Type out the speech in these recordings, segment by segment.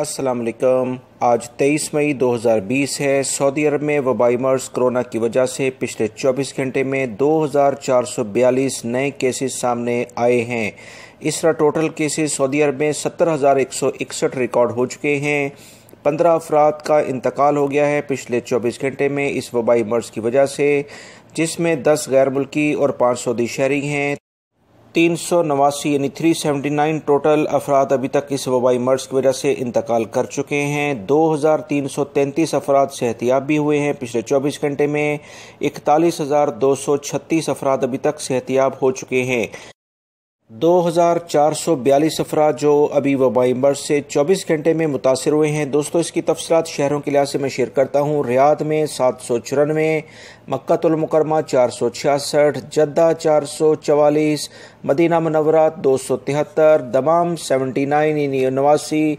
असलकम आज 23 मई 2020 है सऊदी अरब में वबाई मर्ज कोरोना की वजह से पिछले 24 घंटे में 2442 नए केसेस सामने आए हैं इस तरह टोटल केसेस सऊदी अरब में 17,161 रिकॉर्ड हो चुके हैं पंद्रह अफराद का इंतकाल हो गया है पिछले 24 घंटे में इस वबाई मर्ज की वजह से जिसमें 10 गैर मुल्की और पाँच सऊदी शहरी हैं तीन सौ नवासी यानी थ्री सेवेंटी नाइन टोटल अफराद अभी तक इस वबाई मर्ज की वजह से इंतकाल कर चुके हैं दो हज़ार तीन सौ तैंतीस अफराद सेहतियाब भी हुए हैं पिछले चौबीस घंटे में इकतालीस हज़ार दो सौ छत्तीस अफराद अभी तक सेहतियाब हो चुके हैं 2442 अफराद जो अभी वबाई मर्ज से 24 घंटे में मुतासर हुए हैं दोस्तों इसकी तफसरत शहरों के लिहाज से मैं शेयर करता हूँ रियाद में सात सौ चौरानवे मक्तुलमकरमा चार सौ छियासठ जद्दा चार सौ चवालीस मदीना मनवरा दो सौ तिहत्तर दमाम सेवेंटी नाइन नवासी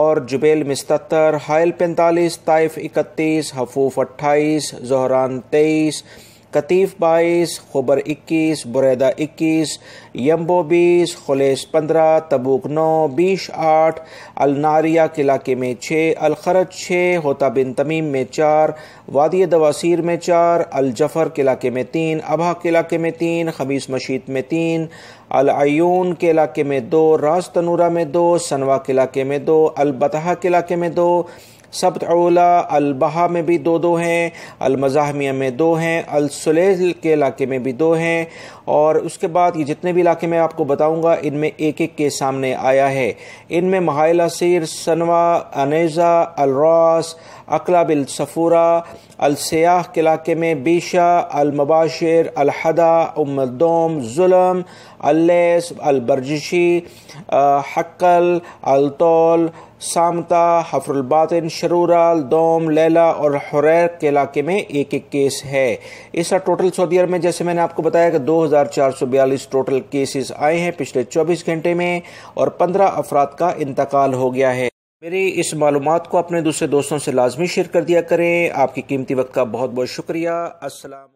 और जुबेल में सतर हायल पैंतालीस ताइफ इकतीस हफूफ अट्ठाईस जहरान तेईस कतीफ़ बाईस खुबर इक्कीस बुरैदा इक्कीस यम्बो बीस खुलेस पंद्रह तबूक नौ बीस आठ अलनारिया के इलाके में छः अलखरत छः होता बिन तमीम में चार वादिय दवासीर में चार अलजफ़र के इलाके में तीन अबा के इलाके में तीन खबीस मशीत में तीन अलून के इलाके में दो रास तनूरा में दो सनवा के इलाके में दो अलबतहा के इलाके में दो सब्त ओला अलबहा में भी दो दो हैं अलमज़ाहमिया में दो हैं अलसलेज के इलाके में भी दो हैं और उसके बाद ये जितने भी इलाके मैं आपको बताऊंगा इनमें एक एक के सामने आया है इनमें महाइल असीर सनवा अनेज़ा अलरास बिल सफूरा अलसयाह के इलाके में बीशा अलमबाशिर अलहदा उमदोम जुलम अल्लेस अलबरजशी हक्ल अलतौल सामता हफरबातिन शरूराल दोम लैला और हुरैर के इलाके में एक एक केस है इस टोटल सऊदी अरब में जैसे मैंने आपको बताया कि 2442 टोटल केसेस आए हैं पिछले 24 घंटे में और 15 अफराद का इंतकाल हो गया है मेरी इस मालूम को अपने दूसरे दोस्तों से लाजमी शेयर कर दिया करें आपकी कीमती वक्त का बहुत बहुत शुक्रिया असल